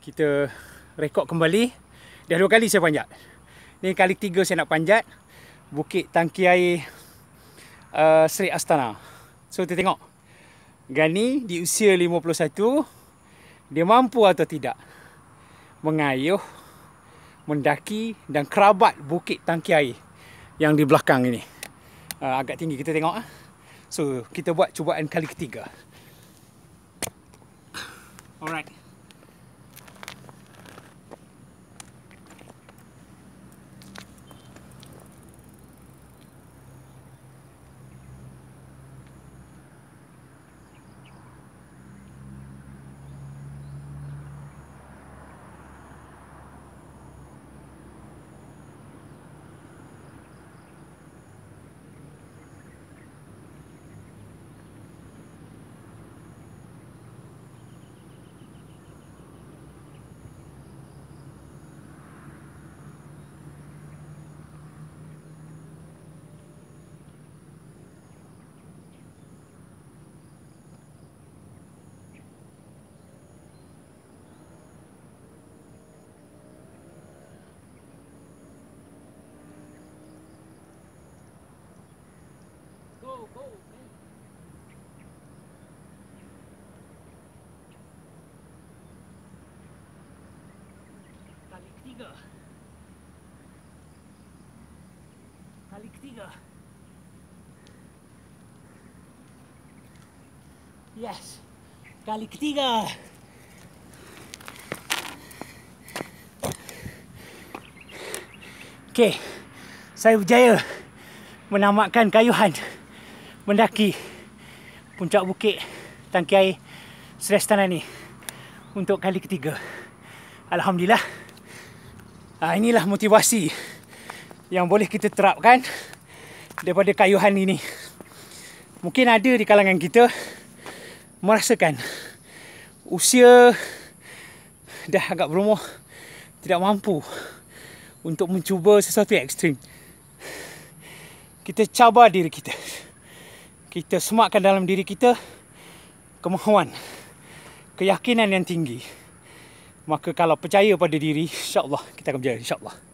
kita rekod kembali. Dah dua kali saya panjat. Ni kali tiga saya nak panjat. Bukit Tangki Air uh, Sri Astana. So kita tengok. Gani di usia 51. Dia mampu atau tidak. Mengayuh. Mendaki dan kerabat Bukit Tangki Air. Yang di belakang ini. Uh, agak tinggi kita tengok. Ah. So kita buat cubaan kali ketiga. Alright. Kali ketiga Yes Kali ketiga Okay Saya berjaya menamakan kayuhan mendaki puncak bukit tangki air Seles Tanah ni untuk kali ketiga. Alhamdulillah. Ah, inilah motivasi yang boleh kita terapkan daripada kayuhan ini. Mungkin ada di kalangan kita merasakan usia dah agak berumur tidak mampu untuk mencuba sesuatu yang ekstrim. Kita cabar diri kita kita semakkan dalam diri kita kemahuan, keyakinan yang tinggi. Maka kalau percaya pada diri, insyaAllah kita akan berjaya. InsyaAllah.